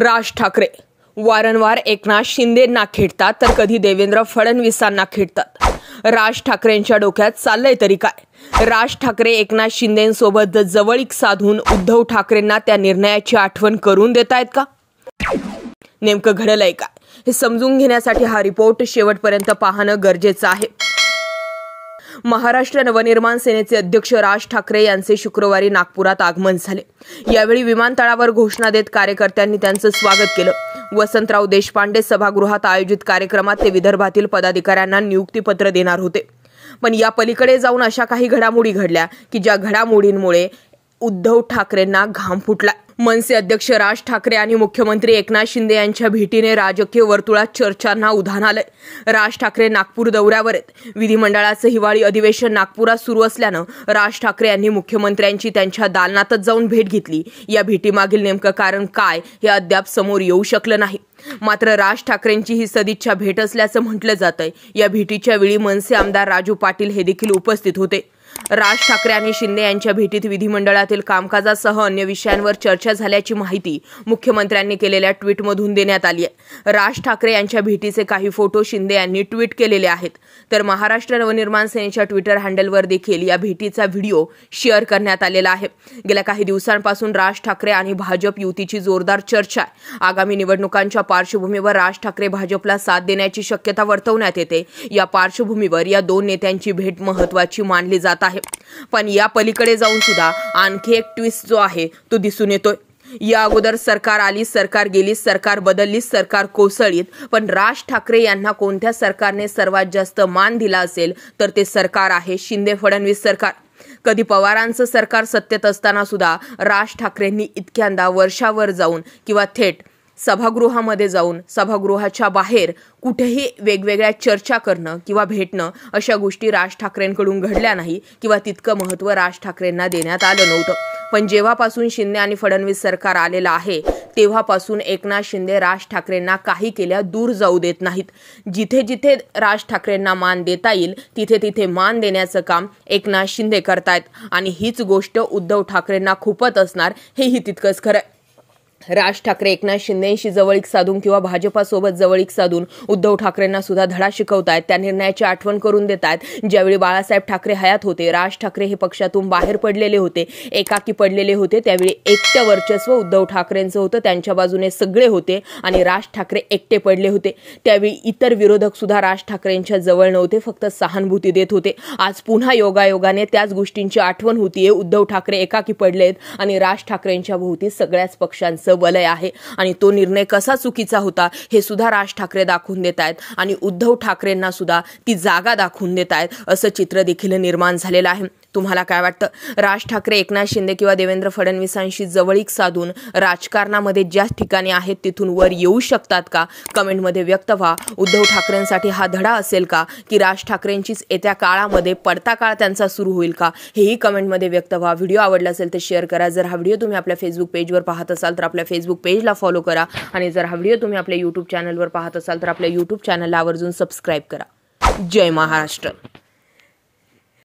राज ठाकरे वारंवार एकनाथ शिंदेंना खेडतात तर कधी देवेंद्र फडणवीसांना खेडतात राज ठाकरेंच्या डोक्यात चाललंय तरी काय राज ठाकरे एकनाथ शिंदेसोबत जवळीक साधून उद्धव ठाकरेंना त्या निर्णयाची आठवण करून देत आहेत का नेमकं घडलंय काय हे समजून घेण्यासाठी हा रिपोर्ट शेवटपर्यंत पाहणं गरजेचं आहे महाराष्ट्र नवनिर्माण सेनेचे अध्यक्ष राज ठाकरे यांचे शुक्रवारी नागपुरात आगमन झाले यावेळी विमानतळावर घोषणा देत कार्यकर्त्यांनी त्यांचं स्वागत केलं वसंतराव देशपांडे सभागृहात आयोजित कार्यक्रमात ते विदर्भातील पदाधिकाऱ्यांना नियुक्तीपत्र देणार होते पण या पलीकडे जाऊन अशा काही घडामोडी घडल्या की ज्या घडामोडींमुळे उद्धव ठाकरेंना घाम फुटला मनसे अध्यक्ष राज ठाकरे आणि मुख्यमंत्री एकनाथ शिंदे यांच्या भेटीने राजकीय वर्तुळात चर्चांना उधाण आलंय राज ठाकरे नागपूर दौऱ्यावर आहेत विधिमंडळाचं हिवाळी अधिवेशन नागपुरात सुरू असल्यानं राज ठाकरे यांनी मुख्यमंत्र्यांची त्यांच्या दालनातच जाऊन भेट घेतली या भेटीमागील नेमकं कारण काय हे अद्याप समोर येऊ शकलं नाही मात्र राज ठाकरेंची ही सदिच्छा भेट असल्याचं म्हटलं जात आहे या भेटीच्या वेळी मनसे आमदार राजू पाटील हे देखील उपस्थित होते राज ठाकरे आणि शिंदे यांच्या भेटीत विधिमंडळातील कामकाजासह अन्य विषयांवर चर्चा झाल्याची माहिती मुख्यमंत्र्यांनी केलेल्या ट्विटमधून देण्यात आली आहे राज ठाकरे यांच्या भेटीचे काही फोटो शिंदे यांनी ट्विट केलेले आहेत तर महाराष्ट्र नवनिर्माण सेनेच्या ट्विटर हँडलवर देखील या भेटीचा व्हिडिओ शेअर करण्यात आलेला आहे गेल्या काही दिवसांपासून राज ठाकरे आणि भाजप युतीची जोरदार चर्चा आहे आगामी निवडणुकांच्या पार्श्वभूमीवर राज ठाकरे भाजपला साथ देण्याची शक्यता वर्तवण्यात येते या पार्श्वभूमीवर या दोन नेत्यांची भेट महत्वाची मानली जाते जात आहे पण या पलीकडे जाऊन सुद्धा आणखी एक ट्विस्ट जो आहे तो दिसून येतोय या अगोदर सरकार आली सरकार गेली सरकार बदलली सरकार कोसळीत पण राज ठाकरे यांना कोणत्या सरकारने सर्वात जास्त मान दिला असेल तर ते सरकार आहे शिंदे फडणवीस सरकार कधी पवारांचं सरकार सत्तेत असताना सुद्धा राज ठाकरेंनी इतक्यांदा वर्षावर जाऊन किंवा थेट सभागृहामध्ये जाऊन सभागृहाच्या बाहेर कुठेही वेगवेगळ्या चर्चा करणं किंवा भेटणं अशा गोष्टी राज ठाकरेंकडून घडल्या नाही किंवा तितकं महत्त्व राज ठाकरेंना देण्यात आलं नव्हतं पण जेव्हापासून शिंदे आणि फडणवीस सरकार आलेलं आहे तेव्हापासून एकनाथ शिंदे राज ठाकरेंना काही केल्या दूर जाऊ देत नाहीत जिथे जिथे राज ठाकरेंना मान देता येईल तिथे तिथे मान देण्याचं काम एकनाथ शिंदे करतायत आणि हीच गोष्ट उद्धव ठाकरेंना खोपत असणार हेही तितकंच खरं राज ठाकरे एकनाथ शिंदेशी जवळीक साधून किंवा भाजपासोबत जवळीक साधून उद्धव ठाकरेंना सुद्धा धडा आहेत त्या निर्णयाची आठवण करून देत आहेत ज्यावेळी बाळासाहेब ठाकरे हयात होते राज ठाकरे हे पक्षातून बाहेर पडलेले होते एकाकी पडलेले होते त्यावेळी एकटं वर्चस्व उद्धव ठाकरेंचं होतं त्यांच्या बाजूने सगळे होते आणि राज ठाकरे एकटे पडले होते त्यावेळी इतर विरोधक सुद्धा राज ठाकरेंच्या जवळ नव्हते फक्त सहानुभूती देत होते आज पुन्हा योगायोगाने त्याच गोष्टींची आठवण होतीये उद्धव ठाकरे एकाकी पडलेत आणि राज ठाकरेंच्या भोवती सगळ्याच पक्षांचं वलय आहे आणि तो निर्णय कसा चुकीचा होता हे सुद्धा राज ठाकरे दाखवून देत आहेत आणि उद्धव ठाकरेंना सुद्धा ती जागा दाखवून देत आहेत असं चित्र देखील निर्माण झालेलं आहे तुम्हाला काय वाटतं राज ठाकरे एकनाथ शिंदे किंवा देवेंद्र फडणवीसांशी जवळीक साधून राजकारणामध्ये ज्या ठिकाणी आहेत तिथून वर येऊ शकतात का कमेंटमध्ये व्यक्त व्हा उद्धव ठाकरेंसाठी हा धडा असेल का की राज ठाकरेंचीच येत्या काळामध्ये पडता काळ त्यांचा सुरू होईल का हेही कमेंटमध्ये व्यक्त व्हा व्हिडिओ आवडला असेल तर शेअर करा जर हा व्हिडिओ तुम्ही आपल्या फेसबुक पेजवर पाहत असाल तर आपल्या फेसबुक पेजला फॉलो करा आणि जर हा व्हिडिओ तुम्ही आपल्या यूट्यूब चॅनलवर पाहत असाल तर आपल्या यूट्यूब चॅनलला आवर्जून सबस्क्राईब करा जय महाराष्ट्र